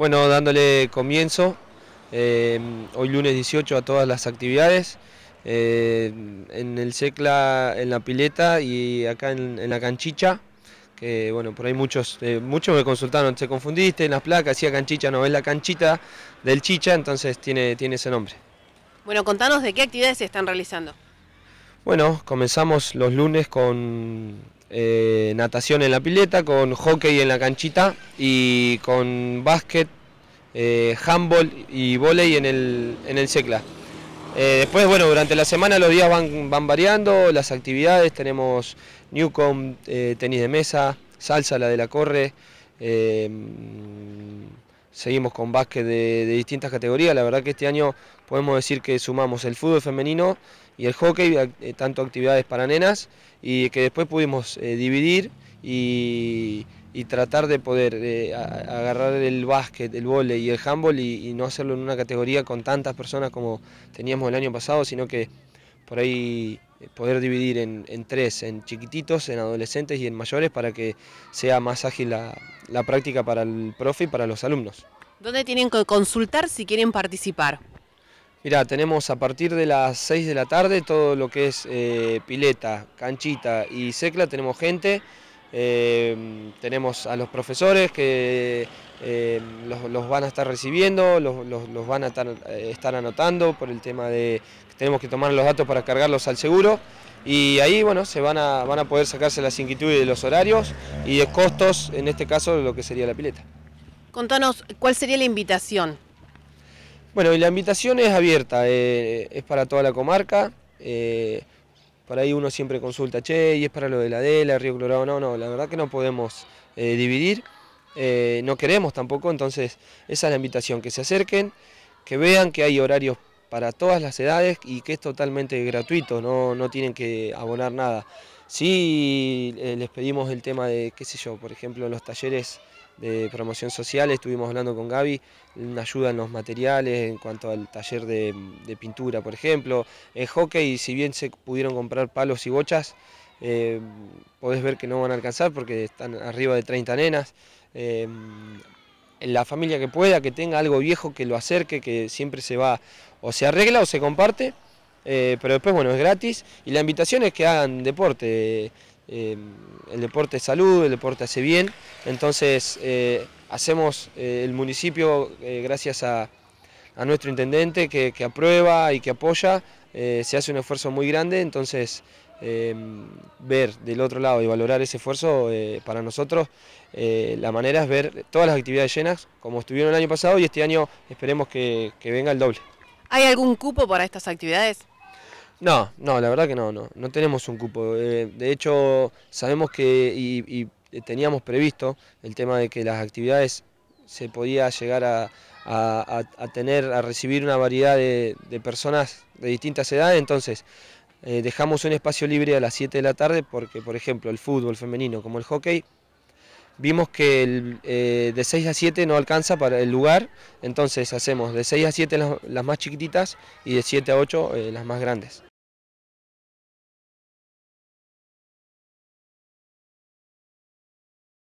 Bueno, dándole comienzo eh, hoy lunes 18 a todas las actividades eh, en el SECLA, en la pileta y acá en, la canchicha. Que bueno, por ahí muchos, eh, muchos me consultaron, se confundiste en las placas, sí, a canchicha, no, es la canchita del chicha, entonces tiene, tiene ese nombre. Bueno, contanos de qué actividades se están realizando. Bueno, comenzamos los lunes con eh, natación en la pileta, con hockey en la canchita y con básquet, eh, handball y volei en el, en el secla. Eh, después, bueno, durante la semana los días van, van variando, las actividades, tenemos Newcom, tenis de mesa, salsa, la de la corre, seguimos con básquet de, distintas categorías. La verdad que este año podemos decir que sumamos el fútbol femenino y el hockey, eh, tanto actividades para nenas, y que después pudimos eh, dividir y, tratar de poder eh, agarrar el básquet, el vole y el handball y no hacerlo en una categoría con tantas personas como teníamos el año pasado, sino que por ahí eh, poder dividir en, tres, en chiquititos, en adolescentes y en mayores para que sea más ágil la, práctica para el profe y para los alumnos. ¿Dónde tienen que consultar si quieren participar? Mira, tenemos a partir de las 6 de la tarde todo lo que es eh, pileta, canchita y secla, tenemos gente, eh, tenemos a los profesores que eh, los, van a estar recibiendo, los, van a eh, estar, anotando por el tema de que tenemos que tomar los datos para cargarlos al seguro y ahí bueno, se van a, van a poder sacarse las inquietudes de los horarios y de costos, en este caso lo que sería la pileta. Contanos, ¿cuál sería la invitación? Bueno, la invitación es abierta, eh, es para toda la comarca. por ahí uno siempre consulta, che, y es para lo de la DELA, Río Colorado, no, no, la verdad que no podemos dividir. Eh, no queremos tampoco, entonces esa es la invitación, que se acerquen, que vean que hay horarios para todas las edades y que es totalmente gratuito, no, tienen que abonar nada. si eh, les pedimos el tema de, qué sé yo, por ejemplo, los talleres de promoción social, estuvimos hablando con Gaby, una ayuda en los materiales, en cuanto al taller de, pintura, por ejemplo. En hockey, si bien se pudieron comprar palos y bochas, eh, podés ver que no van a alcanzar porque están arriba de 30 nenas. Em, la familia que pueda, que tenga algo viejo que lo acerque, que siempre se va o se arregla o se comparte, eh, pero después bueno, es gratis y la invitación es que hagan deporte, em, el deporte es salud, el deporte hace bien, entonces eh, hacemos eh, el municipio gracias a, nuestro intendente que, que, aprueba y que apoya, se hace un esfuerzo muy grande, entonces Em, ver del otro lado y valorar ese esfuerzo, eh, para nosotros eh, la manera es ver todas las actividades llenas, como estuvieron el año pasado y este año esperemos que, venga el doble. ¿Hay algún cupo para estas actividades? No, no, la verdad que no, no, no tenemos un cupo. Eh, de hecho, sabemos que y, teníamos previsto el tema de que las actividades se podía llegar a, a, tener, a recibir una variedad de, de, personas de distintas edades, entonces eh, dejamos un espacio libre a las 7 de la tarde porque, por ejemplo, el fútbol femenino como el hockey, vimos que eh, de 6 a 7 no alcanza para el lugar, entonces hacemos de 6 a 7 las, más chiquititas y de 7 a 8 eh, las más grandes.